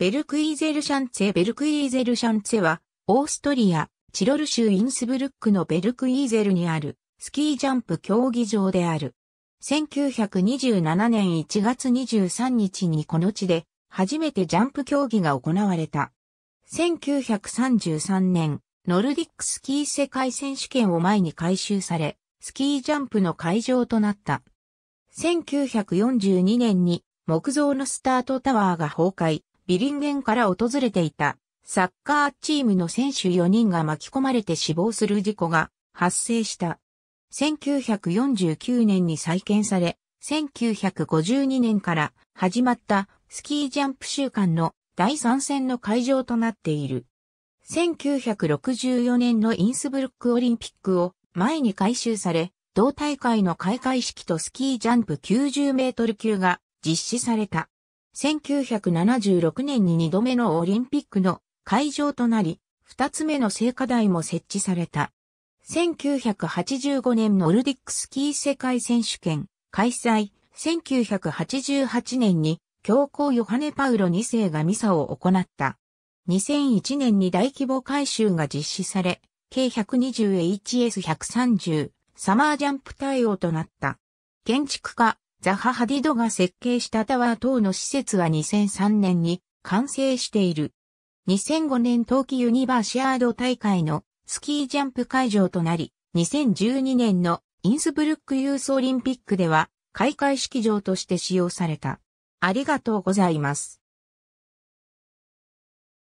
ベルクイーゼルシャンツェベルクイーゼルシャンツェは、オーストリア、チロル州インスブルックのベルクイーゼルにある、スキージャンプ競技場である。1927年1月23日にこの地で、初めてジャンプ競技が行われた。1933年、ノルディックスキー世界選手権を前に改修され、スキージャンプの会場となった。1942年に木造のスタートタワーが崩壊、ビリンゲンから訪れていたサッカーチームの選手4人が巻き込まれて死亡する事故が発生した。1949年に再建され、1952年から始まったスキージャンプ週間の第3戦の会場となっている。1964年のインスブルックオリンピックを前に改修され、同大会の開会式とスキージャンプ90メートル級が実施された。1976年に2度目のオリンピックの会場となり、2つ目の聖火台も設置された。1985年ノルディックスキー世界選手権開催、1988年に教皇ヨハネ・パウロ2世がミサを行った。2001年に大規模改修が実施され、計 120HS130 サマージャンプ対応となった。建築家ザハ・ハディドが設計したタワー等の施設は2003年に完成している。2005年冬季ユニバーシアード大会のスキージャンプ会場となり、2012年のインスブルックユースオリンピックでは開会式場として使用された。ありがとうございます。